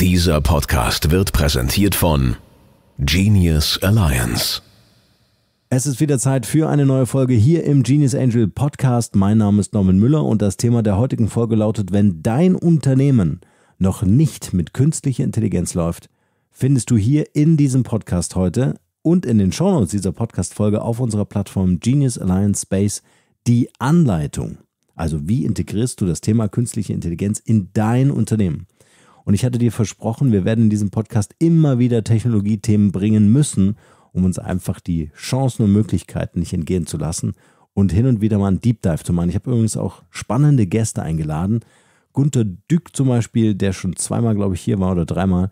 Dieser Podcast wird präsentiert von Genius Alliance. Es ist wieder Zeit für eine neue Folge hier im Genius Angel Podcast. Mein Name ist Norman Müller und das Thema der heutigen Folge lautet, wenn dein Unternehmen noch nicht mit künstlicher Intelligenz läuft, findest du hier in diesem Podcast heute und in den Shownotes dieser Podcast-Folge auf unserer Plattform Genius Alliance Space die Anleitung. Also wie integrierst du das Thema künstliche Intelligenz in dein Unternehmen? Und ich hatte dir versprochen, wir werden in diesem Podcast immer wieder Technologiethemen bringen müssen, um uns einfach die Chancen und Möglichkeiten nicht entgehen zu lassen und hin und wieder mal einen Deep Dive zu machen. Ich habe übrigens auch spannende Gäste eingeladen. Gunter Dück zum Beispiel, der schon zweimal, glaube ich, hier war oder dreimal,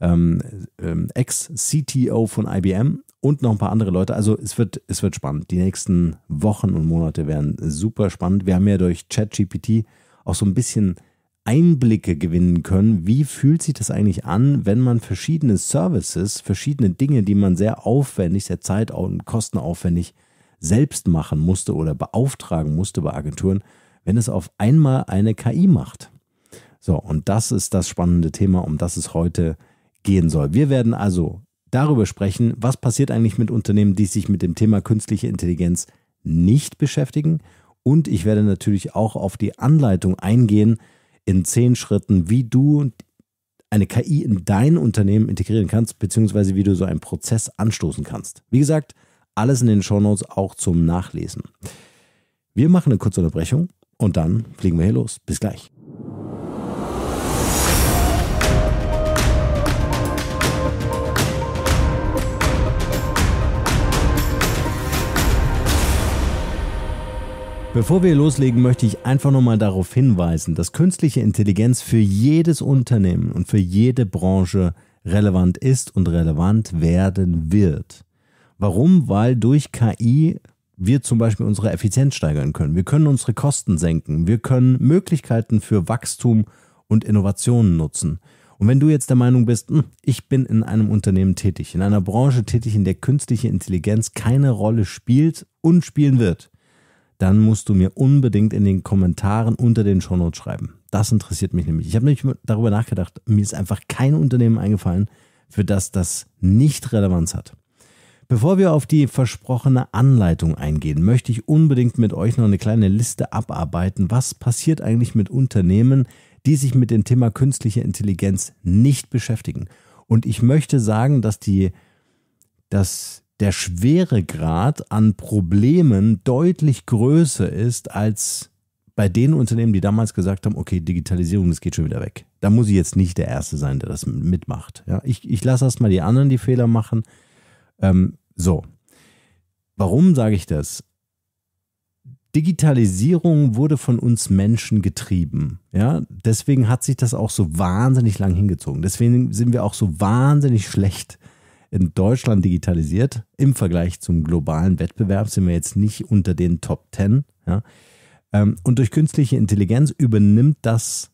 ähm, ähm, Ex-CTO von IBM und noch ein paar andere Leute. Also es wird, es wird spannend. Die nächsten Wochen und Monate werden super spannend. Wir haben ja durch ChatGPT auch so ein bisschen Einblicke gewinnen können, wie fühlt sich das eigentlich an, wenn man verschiedene Services, verschiedene Dinge, die man sehr aufwendig, sehr zeit- und kostenaufwendig selbst machen musste oder beauftragen musste bei Agenturen, wenn es auf einmal eine KI macht. So, und das ist das spannende Thema, um das es heute gehen soll. Wir werden also darüber sprechen, was passiert eigentlich mit Unternehmen, die sich mit dem Thema künstliche Intelligenz nicht beschäftigen. Und ich werde natürlich auch auf die Anleitung eingehen, in zehn Schritten, wie du eine KI in dein Unternehmen integrieren kannst, beziehungsweise wie du so einen Prozess anstoßen kannst. Wie gesagt, alles in den Shownotes auch zum Nachlesen. Wir machen eine kurze Unterbrechung und dann fliegen wir hier los. Bis gleich. Bevor wir loslegen, möchte ich einfach nochmal darauf hinweisen, dass künstliche Intelligenz für jedes Unternehmen und für jede Branche relevant ist und relevant werden wird. Warum? Weil durch KI wir zum Beispiel unsere Effizienz steigern können. Wir können unsere Kosten senken. Wir können Möglichkeiten für Wachstum und Innovationen nutzen. Und wenn du jetzt der Meinung bist, hm, ich bin in einem Unternehmen tätig, in einer Branche tätig, in der künstliche Intelligenz keine Rolle spielt und spielen wird, dann musst du mir unbedingt in den Kommentaren unter den Shownotes schreiben. Das interessiert mich nämlich. Ich habe nämlich darüber nachgedacht, mir ist einfach kein Unternehmen eingefallen, für das das nicht Relevanz hat. Bevor wir auf die versprochene Anleitung eingehen, möchte ich unbedingt mit euch noch eine kleine Liste abarbeiten, was passiert eigentlich mit Unternehmen, die sich mit dem Thema künstliche Intelligenz nicht beschäftigen. Und ich möchte sagen, dass die, dass der Schweregrad an Problemen deutlich größer ist als bei den Unternehmen, die damals gesagt haben, okay, Digitalisierung, das geht schon wieder weg. Da muss ich jetzt nicht der Erste sein, der das mitmacht. Ja, ich ich lasse erstmal die anderen die Fehler machen. Ähm, so. Warum sage ich das? Digitalisierung wurde von uns Menschen getrieben. Ja, deswegen hat sich das auch so wahnsinnig lang hingezogen. Deswegen sind wir auch so wahnsinnig schlecht äh, in Deutschland digitalisiert. Im Vergleich zum globalen Wettbewerb sind wir jetzt nicht unter den Top 10. Ja? Ähm, und durch künstliche Intelligenz übernimmt das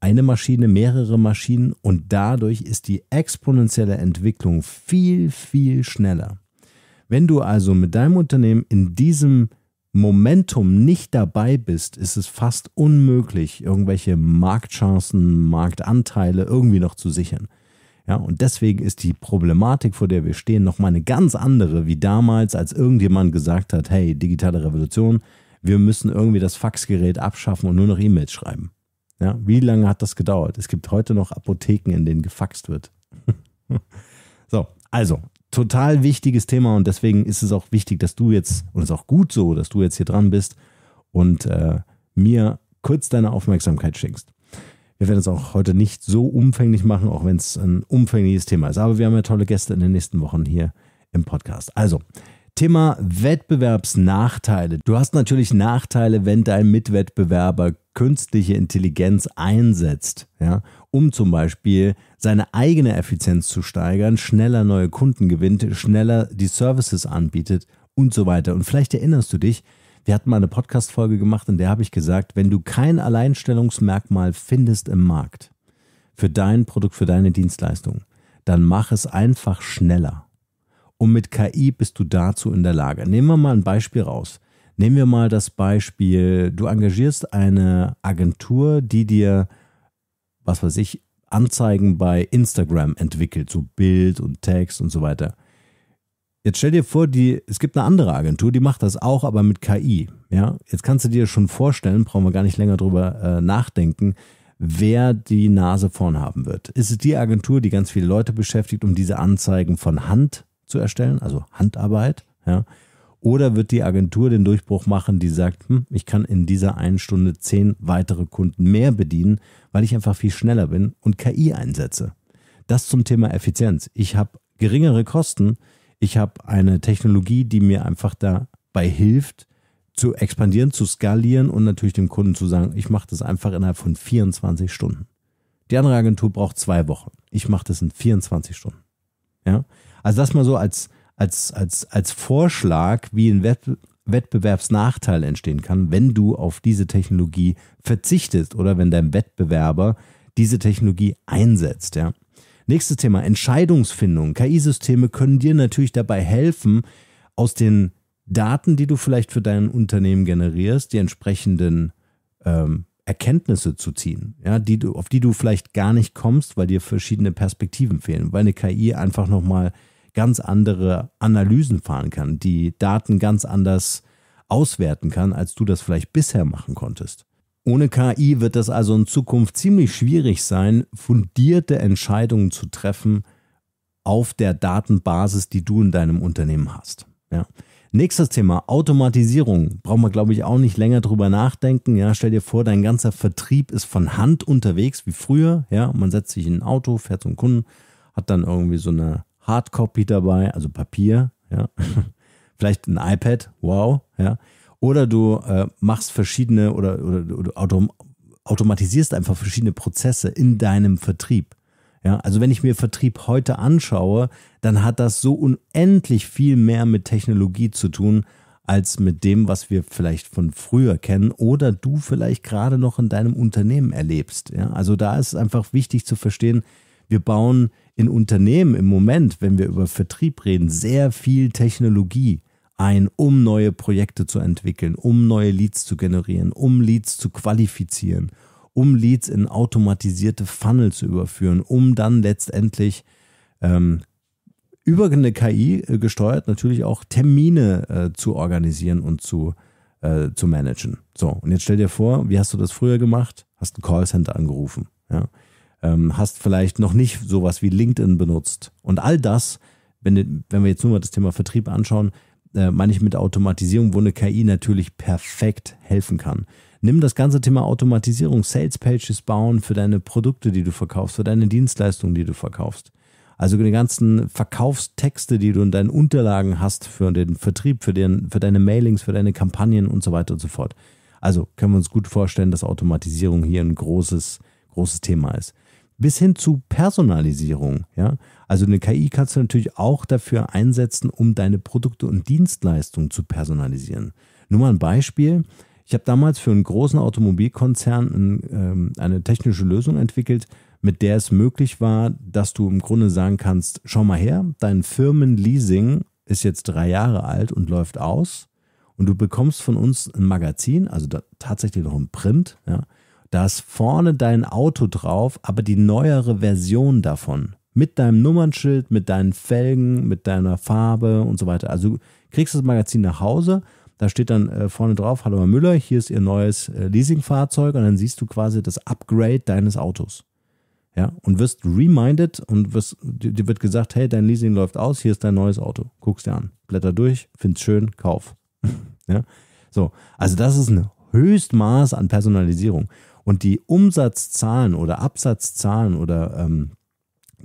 eine Maschine, mehrere Maschinen und dadurch ist die exponentielle Entwicklung viel, viel schneller. Wenn du also mit deinem Unternehmen in diesem Momentum nicht dabei bist, ist es fast unmöglich, irgendwelche Marktchancen, Marktanteile irgendwie noch zu sichern. Ja, und deswegen ist die Problematik, vor der wir stehen, nochmal eine ganz andere wie damals, als irgendjemand gesagt hat, hey, digitale Revolution, wir müssen irgendwie das Faxgerät abschaffen und nur noch E-Mails schreiben. Ja, wie lange hat das gedauert? Es gibt heute noch Apotheken, in denen gefaxt wird. so, also, total wichtiges Thema und deswegen ist es auch wichtig, dass du jetzt, und es ist auch gut so, dass du jetzt hier dran bist und äh, mir kurz deine Aufmerksamkeit schenkst. Wir werden es auch heute nicht so umfänglich machen, auch wenn es ein umfängliches Thema ist. Aber wir haben ja tolle Gäste in den nächsten Wochen hier im Podcast. Also, Thema Wettbewerbsnachteile. Du hast natürlich Nachteile, wenn dein Mitwettbewerber künstliche Intelligenz einsetzt, ja, um zum Beispiel seine eigene Effizienz zu steigern, schneller neue Kunden gewinnt, schneller die Services anbietet und so weiter. Und vielleicht erinnerst du dich, wir hatten mal eine Podcast-Folge gemacht, in der habe ich gesagt, wenn du kein Alleinstellungsmerkmal findest im Markt für dein Produkt, für deine Dienstleistung, dann mach es einfach schneller. Und mit KI bist du dazu in der Lage. Nehmen wir mal ein Beispiel raus. Nehmen wir mal das Beispiel, du engagierst eine Agentur, die dir, was weiß ich, Anzeigen bei Instagram entwickelt, so Bild und Text und so weiter. Jetzt stell dir vor, die, es gibt eine andere Agentur, die macht das auch, aber mit KI. Ja? Jetzt kannst du dir schon vorstellen, brauchen wir gar nicht länger drüber äh, nachdenken, wer die Nase vorn haben wird. Ist es die Agentur, die ganz viele Leute beschäftigt, um diese Anzeigen von Hand zu erstellen, also Handarbeit? Ja? Oder wird die Agentur den Durchbruch machen, die sagt, hm, ich kann in dieser einen Stunde zehn weitere Kunden mehr bedienen, weil ich einfach viel schneller bin und KI einsetze? Das zum Thema Effizienz. Ich habe geringere Kosten, ich habe eine Technologie, die mir einfach dabei hilft, zu expandieren, zu skalieren und natürlich dem Kunden zu sagen, ich mache das einfach innerhalb von 24 Stunden. Die andere Agentur braucht zwei Wochen. Ich mache das in 24 Stunden. Ja? Also das mal so als, als, als, als Vorschlag, wie ein Wettbewerbsnachteil entstehen kann, wenn du auf diese Technologie verzichtest oder wenn dein Wettbewerber diese Technologie einsetzt. Ja? Nächstes Thema, Entscheidungsfindung. KI-Systeme können dir natürlich dabei helfen, aus den Daten, die du vielleicht für dein Unternehmen generierst, die entsprechenden ähm, Erkenntnisse zu ziehen, ja, die du, auf die du vielleicht gar nicht kommst, weil dir verschiedene Perspektiven fehlen, weil eine KI einfach nochmal ganz andere Analysen fahren kann, die Daten ganz anders auswerten kann, als du das vielleicht bisher machen konntest. Ohne KI wird es also in Zukunft ziemlich schwierig sein, fundierte Entscheidungen zu treffen auf der Datenbasis, die du in deinem Unternehmen hast. Ja. Nächstes Thema, Automatisierung. Brauchen wir, glaube ich, auch nicht länger drüber nachdenken. Ja, stell dir vor, dein ganzer Vertrieb ist von Hand unterwegs, wie früher. Ja, man setzt sich in ein Auto, fährt zum Kunden, hat dann irgendwie so eine Hardcopy dabei, also Papier. Ja, vielleicht ein iPad. Wow. Ja, oder du äh, machst verschiedene oder, oder, oder autom automatisierst einfach verschiedene Prozesse in deinem Vertrieb. Ja, also wenn ich mir Vertrieb heute anschaue, dann hat das so unendlich viel mehr mit Technologie zu tun als mit dem, was wir vielleicht von früher kennen oder du vielleicht gerade noch in deinem Unternehmen erlebst. Ja, also da ist es einfach wichtig zu verstehen, wir bauen in Unternehmen im Moment, wenn wir über Vertrieb reden, sehr viel Technologie ein, um neue Projekte zu entwickeln, um neue Leads zu generieren, um Leads zu qualifizieren, um Leads in automatisierte Funnel zu überführen, um dann letztendlich ähm, über eine KI äh, gesteuert natürlich auch Termine äh, zu organisieren und zu, äh, zu managen. So, und jetzt stell dir vor, wie hast du das früher gemacht? Hast ein Callcenter angerufen, ja? ähm, hast vielleicht noch nicht sowas wie LinkedIn benutzt. Und all das, wenn, wenn wir jetzt nur mal das Thema Vertrieb anschauen, äh, meine ich mit Automatisierung, wo eine KI natürlich perfekt helfen kann. Nimm das ganze Thema Automatisierung, Sales Pages bauen für deine Produkte, die du verkaufst, für deine Dienstleistungen, die du verkaufst. Also die ganzen Verkaufstexte, die du in deinen Unterlagen hast für den Vertrieb, für, den, für deine Mailings, für deine Kampagnen und so weiter und so fort. Also können wir uns gut vorstellen, dass Automatisierung hier ein großes, großes Thema ist bis hin zu Personalisierung. Ja? Also eine KI kannst du natürlich auch dafür einsetzen, um deine Produkte und Dienstleistungen zu personalisieren. Nur mal ein Beispiel. Ich habe damals für einen großen Automobilkonzern ähm, eine technische Lösung entwickelt, mit der es möglich war, dass du im Grunde sagen kannst, schau mal her, dein Firmenleasing ist jetzt drei Jahre alt und läuft aus und du bekommst von uns ein Magazin, also tatsächlich noch ein Print, ja, da ist vorne dein Auto drauf, aber die neuere Version davon. Mit deinem Nummernschild, mit deinen Felgen, mit deiner Farbe und so weiter. Also kriegst das Magazin nach Hause, da steht dann äh, vorne drauf, hallo Herr Müller, hier ist Ihr neues äh, Leasingfahrzeug und dann siehst du quasi das Upgrade deines Autos. Ja, und wirst reminded und wirst, dir wird gesagt, hey, dein Leasing läuft aus, hier ist dein neues Auto. Guckst dir an, blätter durch, find's schön, kauf. ja, so. Also das ist ein Höchstmaß an Personalisierung. Und die Umsatzzahlen oder Absatzzahlen oder ähm,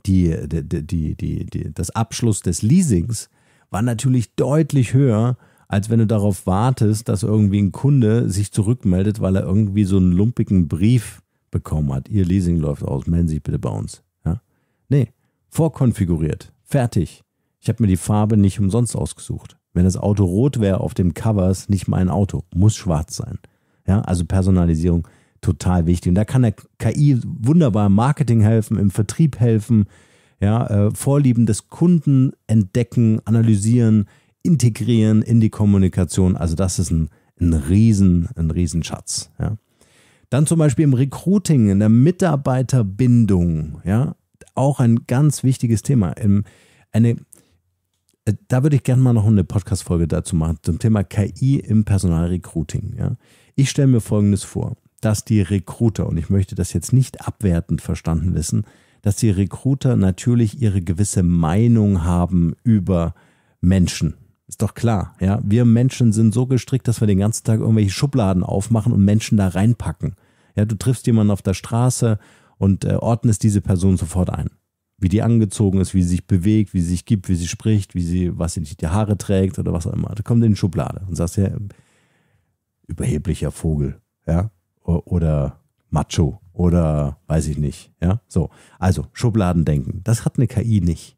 die, die, die, die, die, das Abschluss des Leasings war natürlich deutlich höher, als wenn du darauf wartest, dass irgendwie ein Kunde sich zurückmeldet, weil er irgendwie so einen lumpigen Brief bekommen hat. Ihr Leasing läuft aus, melden Sie sich bitte bei uns. Ja? Nee, vorkonfiguriert, fertig. Ich habe mir die Farbe nicht umsonst ausgesucht. Wenn das Auto rot wäre auf dem Cover, ist nicht mein Auto, muss schwarz sein. Ja, also Personalisierung total wichtig. Und da kann der KI wunderbar im Marketing helfen, im Vertrieb helfen, ja, äh, Vorlieben des Kunden entdecken, analysieren, integrieren in die Kommunikation. Also das ist ein, ein, Riesen, ein Riesenschatz. Ja. Dann zum Beispiel im Recruiting, in der Mitarbeiterbindung, ja, auch ein ganz wichtiges Thema. Im, eine, äh, da würde ich gerne mal noch eine Podcast-Folge dazu machen, zum Thema KI im Personalrecruiting. Ja. Ich stelle mir folgendes vor dass die Recruiter, und ich möchte das jetzt nicht abwertend verstanden wissen, dass die Recruiter natürlich ihre gewisse Meinung haben über Menschen. Ist doch klar, ja. Wir Menschen sind so gestrickt, dass wir den ganzen Tag irgendwelche Schubladen aufmachen und Menschen da reinpacken. Ja, du triffst jemanden auf der Straße und äh, ordnest diese Person sofort ein. Wie die angezogen ist, wie sie sich bewegt, wie sie sich gibt, wie sie spricht, wie sie, was sie die Haare trägt oder was auch immer. Da kommt in die Schublade und sagst ja, überheblicher Vogel, ja oder Macho oder weiß ich nicht. Ja, so. Also Schubladendenken. Das hat eine KI nicht.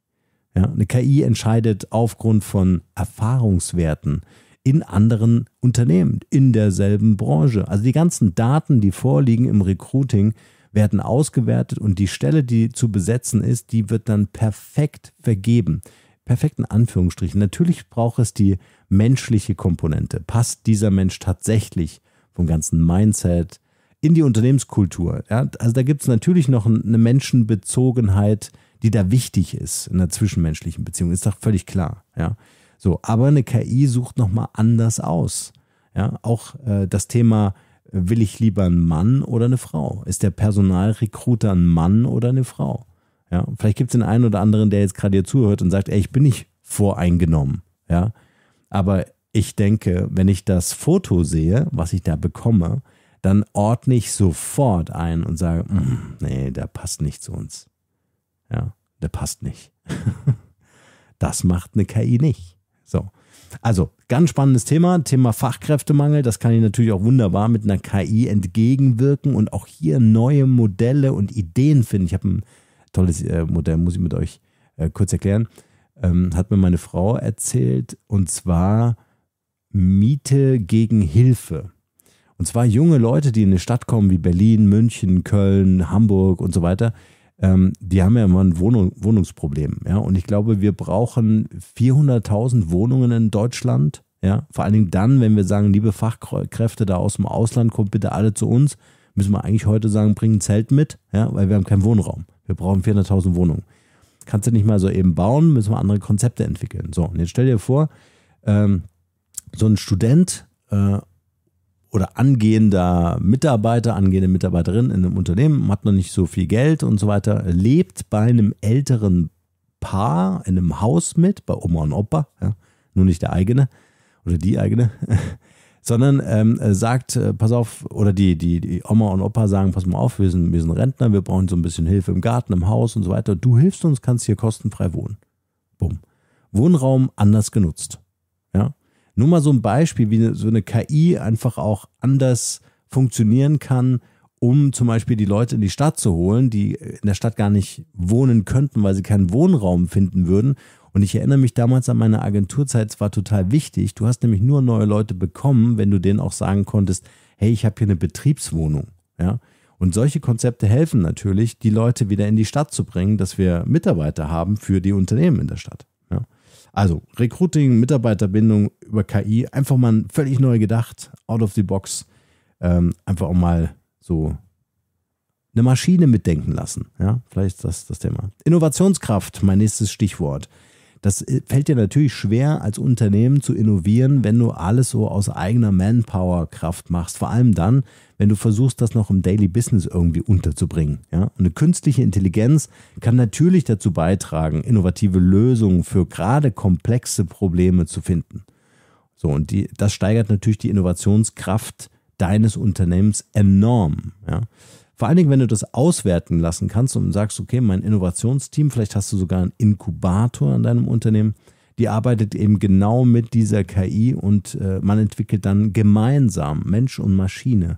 Ja, eine KI entscheidet aufgrund von Erfahrungswerten in anderen Unternehmen, in derselben Branche. Also die ganzen Daten, die vorliegen im Recruiting, werden ausgewertet und die Stelle, die zu besetzen ist, die wird dann perfekt vergeben. Perfekt in Anführungsstrichen. Natürlich braucht es die menschliche Komponente. Passt dieser Mensch tatsächlich vom ganzen Mindset, in die Unternehmenskultur. Ja? Also da gibt es natürlich noch eine Menschenbezogenheit, die da wichtig ist in der zwischenmenschlichen Beziehung, ist doch völlig klar. Ja? So, aber eine KI sucht nochmal anders aus. Ja? Auch äh, das Thema, äh, will ich lieber einen Mann oder eine Frau? Ist der Personalrekruter ein Mann oder eine Frau? Ja? Vielleicht gibt es den einen oder anderen, der jetzt gerade hier zuhört und sagt, ey, ich bin nicht voreingenommen. Ja? Aber ich denke, wenn ich das Foto sehe, was ich da bekomme, dann ordne ich sofort ein und sage, mm, nee, der passt nicht zu uns. Ja, der passt nicht. das macht eine KI nicht. So. Also, ganz spannendes Thema, Thema Fachkräftemangel. Das kann ich natürlich auch wunderbar mit einer KI entgegenwirken und auch hier neue Modelle und Ideen finden. Ich habe ein tolles äh, Modell, muss ich mit euch äh, kurz erklären. Ähm, hat mir meine Frau erzählt. Und zwar Miete gegen Hilfe. Und zwar junge Leute, die in eine Stadt kommen wie Berlin, München, Köln, Hamburg und so weiter, ähm, die haben ja immer ein Wohnung, Wohnungsproblem. Ja? Und ich glaube, wir brauchen 400.000 Wohnungen in Deutschland. Ja? Vor allen Dingen dann, wenn wir sagen, liebe Fachkräfte da aus dem Ausland, kommt bitte alle zu uns, müssen wir eigentlich heute sagen, bringen ein Zelt mit, ja? weil wir haben keinen Wohnraum. Wir brauchen 400.000 Wohnungen. Kannst du nicht mal so eben bauen, müssen wir andere Konzepte entwickeln. So, und jetzt stell dir vor, ähm, so ein Student äh, oder angehender Mitarbeiter, angehende Mitarbeiterin in einem Unternehmen, hat noch nicht so viel Geld und so weiter, lebt bei einem älteren Paar in einem Haus mit, bei Oma und Opa, ja, nur nicht der eigene oder die eigene, sondern ähm, äh, sagt, äh, pass auf, oder die, die, die Oma und Opa sagen, pass mal auf, wir sind, wir sind Rentner, wir brauchen so ein bisschen Hilfe im Garten, im Haus und so weiter. Du hilfst uns, kannst hier kostenfrei wohnen. Bumm. Wohnraum anders genutzt. Nur mal so ein Beispiel, wie so eine KI einfach auch anders funktionieren kann, um zum Beispiel die Leute in die Stadt zu holen, die in der Stadt gar nicht wohnen könnten, weil sie keinen Wohnraum finden würden. Und ich erinnere mich damals an meine Agenturzeit, es war total wichtig. Du hast nämlich nur neue Leute bekommen, wenn du denen auch sagen konntest, hey, ich habe hier eine Betriebswohnung. Ja? Und solche Konzepte helfen natürlich, die Leute wieder in die Stadt zu bringen, dass wir Mitarbeiter haben für die Unternehmen in der Stadt. Also Recruiting, Mitarbeiterbindung über KI, einfach mal völlig neu gedacht, out of the box, ähm, einfach auch mal so eine Maschine mitdenken lassen. Ja, vielleicht ist das das Thema. Innovationskraft, mein nächstes Stichwort. Das äh, fällt dir natürlich schwer, als Unternehmen zu innovieren, wenn du alles so aus eigener Manpower-Kraft machst. Vor allem dann, wenn du versuchst, das noch im Daily Business irgendwie unterzubringen. Ja? Und eine künstliche Intelligenz kann natürlich dazu beitragen, innovative Lösungen für gerade komplexe Probleme zu finden. So, und die, das steigert natürlich die Innovationskraft deines Unternehmens enorm. Ja? Vor allen Dingen, wenn du das auswerten lassen kannst und sagst, okay, mein Innovationsteam, vielleicht hast du sogar einen Inkubator an deinem Unternehmen, die arbeitet eben genau mit dieser KI und äh, man entwickelt dann gemeinsam Mensch und Maschine,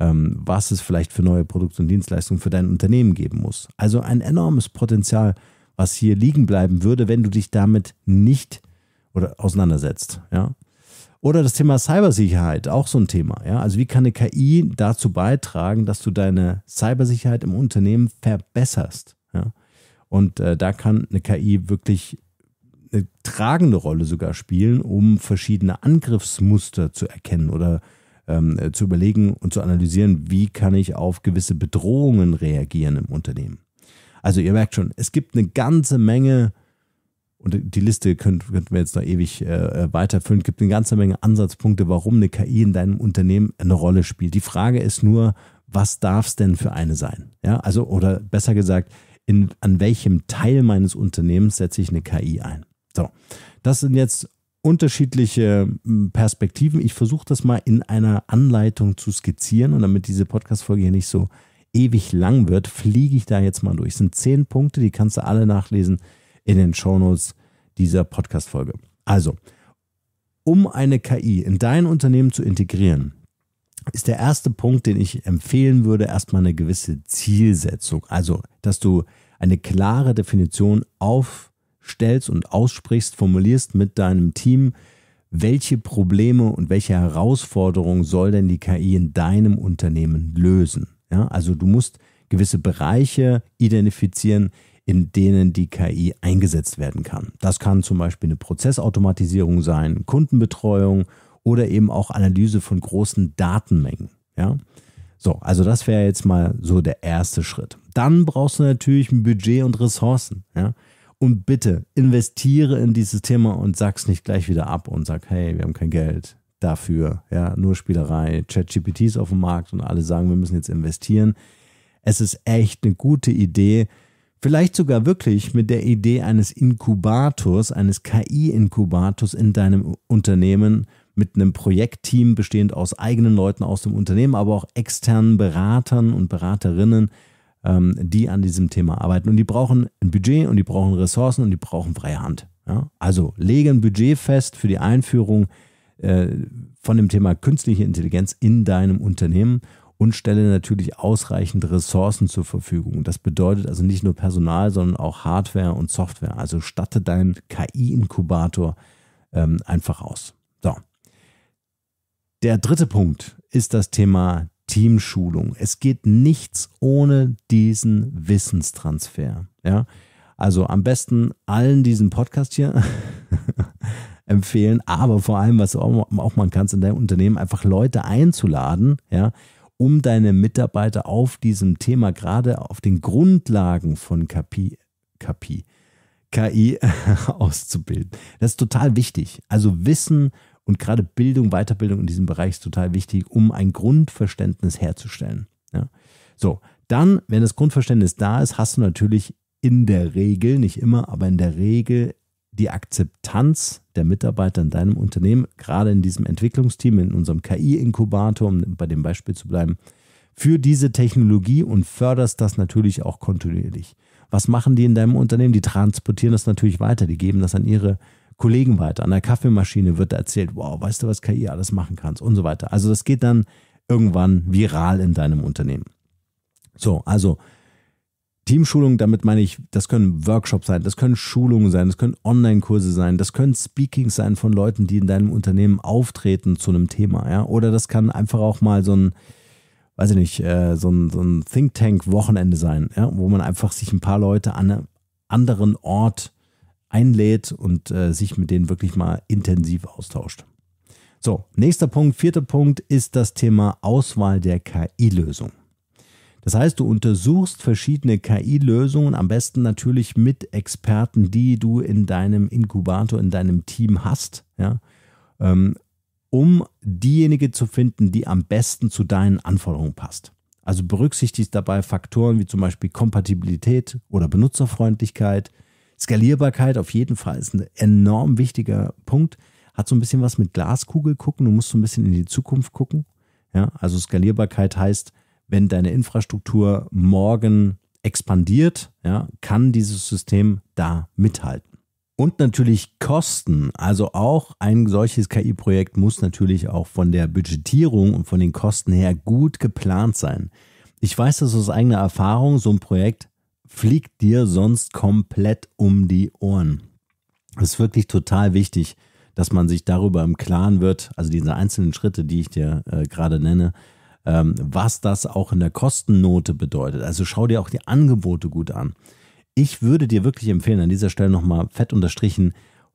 ähm, was es vielleicht für neue Produkte und Dienstleistungen für dein Unternehmen geben muss. Also ein enormes Potenzial, was hier liegen bleiben würde, wenn du dich damit nicht oder auseinandersetzt. Ja? Oder das Thema Cybersicherheit, auch so ein Thema. Ja? Also wie kann eine KI dazu beitragen, dass du deine Cybersicherheit im Unternehmen verbesserst? Ja? Und äh, da kann eine KI wirklich eine tragende Rolle sogar spielen, um verschiedene Angriffsmuster zu erkennen oder ähm, äh, zu überlegen und zu analysieren, wie kann ich auf gewisse Bedrohungen reagieren im Unternehmen. Also ihr merkt schon, es gibt eine ganze Menge und die Liste könnten wir jetzt noch ewig äh, äh weiterführen. Es gibt eine ganze Menge Ansatzpunkte, warum eine KI in deinem Unternehmen eine Rolle spielt. Die Frage ist nur, was darf es denn für eine sein? Ja, also, oder besser gesagt, in, an welchem Teil meines Unternehmens setze ich eine KI ein? So, das sind jetzt unterschiedliche hm, Perspektiven. Ich versuche das mal in einer Anleitung zu skizzieren und damit diese Podcast-Folge hier nicht so ewig lang wird, fliege ich da jetzt mal durch. Es sind zehn Punkte, die kannst du alle nachlesen in den Shownotes dieser Podcast-Folge. Also, um eine KI in dein Unternehmen zu integrieren, ist der erste Punkt, den ich empfehlen würde, erstmal eine gewisse Zielsetzung. Also, dass du eine klare Definition aufstellst und aussprichst, formulierst mit deinem Team, welche Probleme und welche Herausforderungen soll denn die KI in deinem Unternehmen lösen. Ja, also du musst gewisse Bereiche identifizieren, in denen die KI eingesetzt werden kann. Das kann zum Beispiel eine Prozessautomatisierung sein, Kundenbetreuung oder eben auch Analyse von großen Datenmengen. Ja? So, also das wäre jetzt mal so der erste Schritt. Dann brauchst du natürlich ein Budget und Ressourcen. Ja? Und bitte investiere in dieses Thema und sag's nicht gleich wieder ab und sag, hey, wir haben kein Geld dafür. Ja, nur Spielerei. ChatGPT ist auf dem Markt und alle sagen, wir müssen jetzt investieren. Es ist echt eine gute Idee, Vielleicht sogar wirklich mit der Idee eines Inkubators, eines KI-Inkubators in deinem Unternehmen mit einem Projektteam bestehend aus eigenen Leuten aus dem Unternehmen, aber auch externen Beratern und Beraterinnen, ähm, die an diesem Thema arbeiten. Und die brauchen ein Budget und die brauchen Ressourcen und die brauchen freie Hand. Ja? Also lege ein Budget fest für die Einführung äh, von dem Thema künstliche Intelligenz in deinem Unternehmen und stelle natürlich ausreichend Ressourcen zur Verfügung. Das bedeutet also nicht nur Personal, sondern auch Hardware und Software. Also statte deinen KI-Inkubator ähm, einfach aus. So. Der dritte Punkt ist das Thema Teamschulung. Es geht nichts ohne diesen Wissenstransfer. Ja? Also am besten allen diesen Podcast hier empfehlen, aber vor allem, was du auch, auch machen kannst, in deinem Unternehmen einfach Leute einzuladen, ja, um deine Mitarbeiter auf diesem Thema, gerade auf den Grundlagen von KPI, KPI, KI auszubilden. Das ist total wichtig. Also Wissen und gerade Bildung, Weiterbildung in diesem Bereich ist total wichtig, um ein Grundverständnis herzustellen. Ja. So, dann, wenn das Grundverständnis da ist, hast du natürlich in der Regel, nicht immer, aber in der Regel die Akzeptanz der Mitarbeiter in deinem Unternehmen, gerade in diesem Entwicklungsteam, in unserem KI-Inkubator, um bei dem Beispiel zu bleiben, für diese Technologie und förderst das natürlich auch kontinuierlich. Was machen die in deinem Unternehmen? Die transportieren das natürlich weiter, die geben das an ihre Kollegen weiter. An der Kaffeemaschine wird erzählt, wow, weißt du, was KI alles machen kannst und so weiter. Also das geht dann irgendwann viral in deinem Unternehmen. So, also Teamschulung, damit meine ich, das können Workshops sein, das können Schulungen sein, das können Online-Kurse sein, das können Speakings sein von Leuten, die in deinem Unternehmen auftreten zu einem Thema, ja. Oder das kann einfach auch mal so ein, weiß ich nicht, äh, so ein, so ein Think Tank-Wochenende sein, ja, wo man einfach sich ein paar Leute an einem anderen Ort einlädt und äh, sich mit denen wirklich mal intensiv austauscht. So, nächster Punkt, vierter Punkt ist das Thema Auswahl der KI-Lösung. Das heißt, du untersuchst verschiedene KI-Lösungen, am besten natürlich mit Experten, die du in deinem Inkubator, in deinem Team hast, ja, ähm, um diejenige zu finden, die am besten zu deinen Anforderungen passt. Also berücksichtigst dabei Faktoren wie zum Beispiel Kompatibilität oder Benutzerfreundlichkeit. Skalierbarkeit auf jeden Fall ist ein enorm wichtiger Punkt. Hat so ein bisschen was mit Glaskugel gucken. Du musst so ein bisschen in die Zukunft gucken. Ja, also Skalierbarkeit heißt, wenn deine Infrastruktur morgen expandiert, ja, kann dieses System da mithalten. Und natürlich Kosten. Also auch ein solches KI-Projekt muss natürlich auch von der Budgetierung und von den Kosten her gut geplant sein. Ich weiß das aus eigener Erfahrung, so ein Projekt fliegt dir sonst komplett um die Ohren. Es ist wirklich total wichtig, dass man sich darüber im Klaren wird, also diese einzelnen Schritte, die ich dir äh, gerade nenne, ähm, was das auch in der Kostennote bedeutet. Also schau dir auch die Angebote gut an. Ich würde dir wirklich empfehlen, an dieser Stelle nochmal fett unterstrichen,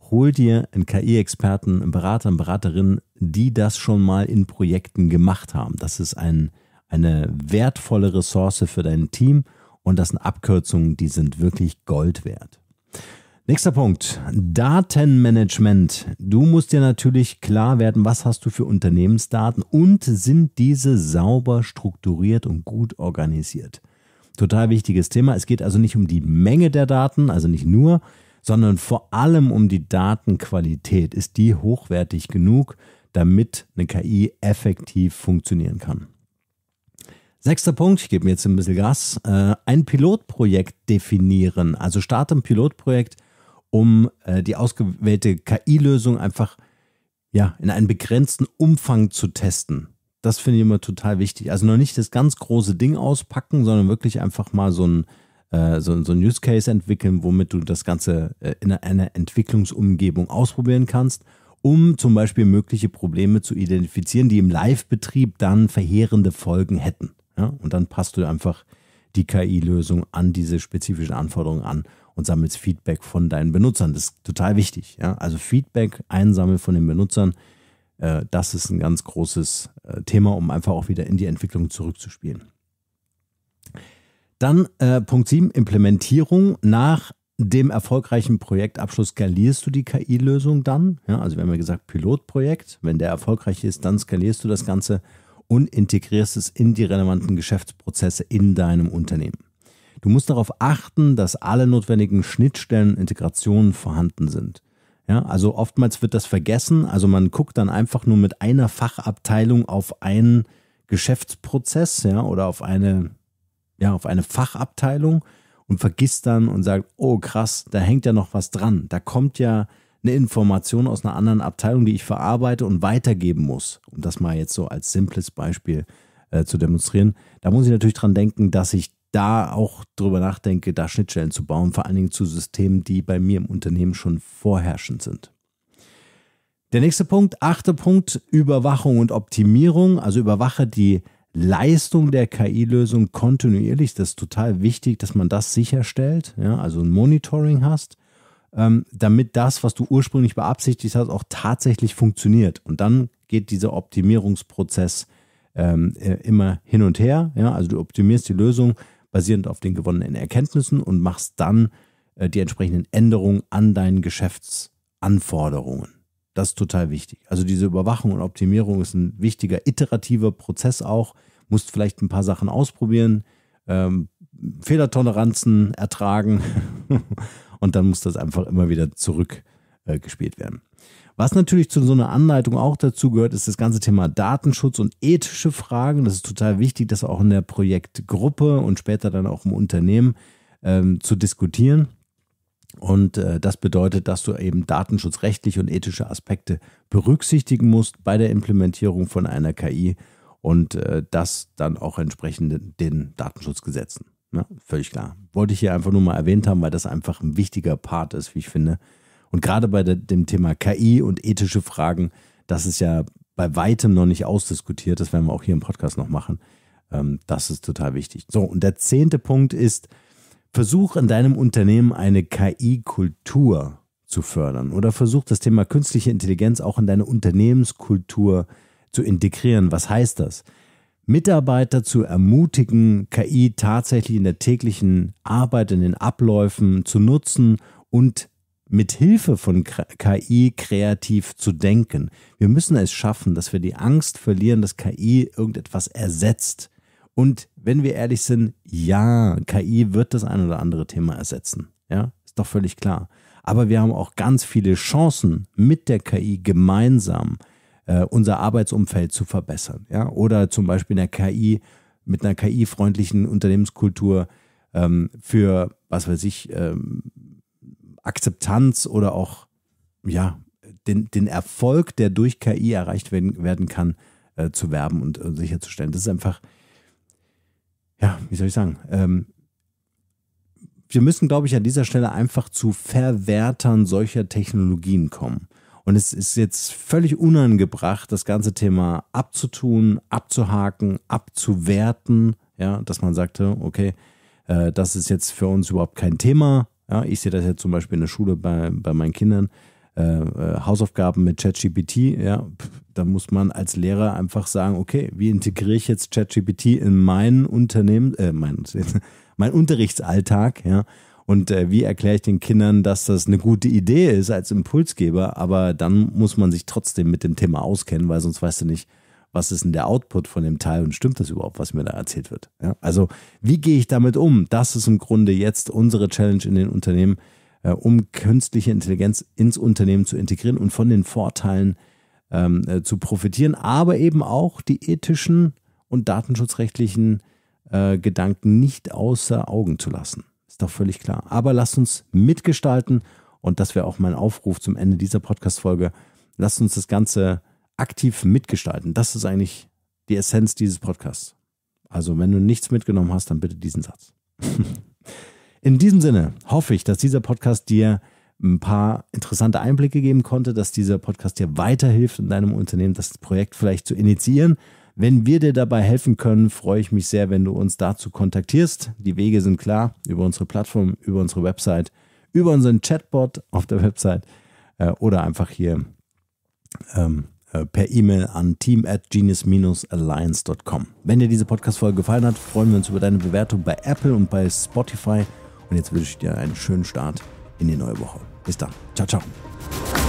hol dir einen KI-Experten, einen Berater, eine Beraterin, die das schon mal in Projekten gemacht haben. Das ist ein, eine wertvolle Ressource für dein Team und das sind Abkürzungen, die sind wirklich Gold wert. Nächster Punkt, Datenmanagement. Du musst dir natürlich klar werden, was hast du für Unternehmensdaten und sind diese sauber strukturiert und gut organisiert. Total wichtiges Thema. Es geht also nicht um die Menge der Daten, also nicht nur, sondern vor allem um die Datenqualität. Ist die hochwertig genug, damit eine KI effektiv funktionieren kann? Sechster Punkt, ich gebe mir jetzt ein bisschen Gas, äh, ein Pilotprojekt definieren. Also starte ein Pilotprojekt um äh, die ausgewählte KI-Lösung einfach ja, in einem begrenzten Umfang zu testen. Das finde ich immer total wichtig. Also noch nicht das ganz große Ding auspacken, sondern wirklich einfach mal so ein, äh, so, so ein Use Case entwickeln, womit du das Ganze äh, in einer Entwicklungsumgebung ausprobieren kannst, um zum Beispiel mögliche Probleme zu identifizieren, die im Live-Betrieb dann verheerende Folgen hätten. Ja? Und dann passt du einfach äh, die KI-Lösung an diese spezifischen Anforderungen an und sammelst Feedback von deinen Benutzern. Das ist total wichtig. Ja? Also Feedback einsammeln von den Benutzern, äh, das ist ein ganz großes äh, Thema, um einfach auch wieder in die Entwicklung zurückzuspielen. Dann äh, Punkt 7, Implementierung. Nach dem erfolgreichen Projektabschluss skalierst du die KI-Lösung dann. Ja, also wir haben ja gesagt, Pilotprojekt. Wenn der erfolgreich ist, dann skalierst du das Ganze und integrierst es in die relevanten Geschäftsprozesse in deinem Unternehmen. Du musst darauf achten, dass alle notwendigen Schnittstellen und Integrationen vorhanden sind. Ja, also oftmals wird das vergessen. Also man guckt dann einfach nur mit einer Fachabteilung auf einen Geschäftsprozess ja, oder auf eine, ja, auf eine Fachabteilung und vergisst dann und sagt, oh krass, da hängt ja noch was dran. Da kommt ja eine Information aus einer anderen Abteilung, die ich verarbeite und weitergeben muss, um das mal jetzt so als simples Beispiel äh, zu demonstrieren, da muss ich natürlich dran denken, dass ich da auch drüber nachdenke, da Schnittstellen zu bauen, vor allen Dingen zu Systemen, die bei mir im Unternehmen schon vorherrschend sind. Der nächste Punkt, achte Punkt, Überwachung und Optimierung. Also überwache die Leistung der KI-Lösung kontinuierlich. Das ist total wichtig, dass man das sicherstellt. Ja, also ein Monitoring hast ähm, damit das, was du ursprünglich beabsichtigt hast, auch tatsächlich funktioniert. Und dann geht dieser Optimierungsprozess ähm, äh, immer hin und her. Ja? Also du optimierst die Lösung basierend auf den gewonnenen Erkenntnissen und machst dann äh, die entsprechenden Änderungen an deinen Geschäftsanforderungen. Das ist total wichtig. Also diese Überwachung und Optimierung ist ein wichtiger iterativer Prozess auch. Musst vielleicht ein paar Sachen ausprobieren, ähm, Fehlertoleranzen ertragen und dann muss das einfach immer wieder zurückgespielt äh, werden. Was natürlich zu so einer Anleitung auch dazu gehört, ist das ganze Thema Datenschutz und ethische Fragen. Das ist total wichtig, das auch in der Projektgruppe und später dann auch im Unternehmen ähm, zu diskutieren. Und äh, das bedeutet, dass du eben datenschutzrechtliche und ethische Aspekte berücksichtigen musst bei der Implementierung von einer KI und äh, das dann auch entsprechend den Datenschutzgesetzen. Ne? Völlig klar. Wollte ich hier einfach nur mal erwähnt haben, weil das einfach ein wichtiger Part ist, wie ich finde. Und gerade bei dem Thema KI und ethische Fragen, das ist ja bei weitem noch nicht ausdiskutiert. Das werden wir auch hier im Podcast noch machen. Ähm, das ist total wichtig. So, und der zehnte Punkt ist, versuch in deinem Unternehmen eine KI-Kultur zu fördern oder versuch das Thema künstliche Intelligenz auch in deine Unternehmenskultur zu integrieren. Was heißt das? Mitarbeiter zu ermutigen, KI tatsächlich in der täglichen Arbeit, in den Abläufen zu nutzen und mit Hilfe von KI kreativ zu denken. Wir müssen es schaffen, dass wir die Angst verlieren, dass KI irgendetwas ersetzt. Und wenn wir ehrlich sind, ja, KI wird das ein oder andere Thema ersetzen. Ja, ist doch völlig klar. Aber wir haben auch ganz viele Chancen mit der KI gemeinsam äh, unser Arbeitsumfeld zu verbessern. Ja? Oder zum Beispiel in KI, mit einer KI-freundlichen Unternehmenskultur ähm, für, was weiß ich, ähm, Akzeptanz oder auch ja, den, den Erfolg, der durch KI erreicht werden, werden kann, äh, zu werben und äh, sicherzustellen. Das ist einfach, ja, wie soll ich sagen, ähm, wir müssen, glaube ich, an dieser Stelle einfach zu Verwertern solcher Technologien kommen. Und es ist jetzt völlig unangebracht, das ganze Thema abzutun, abzuhaken, abzuwerten, ja, dass man sagte, okay, äh, das ist jetzt für uns überhaupt kein Thema. Ja, ich sehe das jetzt zum Beispiel in der Schule bei, bei meinen Kindern. Äh, äh Hausaufgaben mit ChatGPT, ja, da muss man als Lehrer einfach sagen, okay, wie integriere ich jetzt ChatGPT in mein Unternehmen, äh, mein, mein Unterrichtsalltag, ja, und äh, wie erkläre ich den Kindern, dass das eine gute Idee ist als Impulsgeber, aber dann muss man sich trotzdem mit dem Thema auskennen, weil sonst weißt du nicht, was ist denn der Output von dem Teil und stimmt das überhaupt, was mir da erzählt wird? Ja? Also, wie gehe ich damit um? Das ist im Grunde jetzt unsere Challenge in den Unternehmen, äh, um künstliche Intelligenz ins Unternehmen zu integrieren und von den Vorteilen ähm, äh, zu profitieren, aber eben auch die ethischen und datenschutzrechtlichen äh, Gedanken nicht außer Augen zu lassen doch völlig klar. Aber lasst uns mitgestalten und das wäre auch mein Aufruf zum Ende dieser Podcast-Folge. Lasst uns das Ganze aktiv mitgestalten. Das ist eigentlich die Essenz dieses Podcasts. Also, wenn du nichts mitgenommen hast, dann bitte diesen Satz. In diesem Sinne hoffe ich, dass dieser Podcast dir ein paar interessante Einblicke geben konnte, dass dieser Podcast dir weiterhilft, in deinem Unternehmen das Projekt vielleicht zu initiieren wenn wir dir dabei helfen können, freue ich mich sehr, wenn du uns dazu kontaktierst. Die Wege sind klar über unsere Plattform, über unsere Website, über unseren Chatbot auf der Website äh, oder einfach hier ähm, äh, per E-Mail an team at genius-alliance.com. Wenn dir diese Podcast-Folge gefallen hat, freuen wir uns über deine Bewertung bei Apple und bei Spotify. Und jetzt wünsche ich dir einen schönen Start in die neue Woche. Bis dann. Ciao, ciao.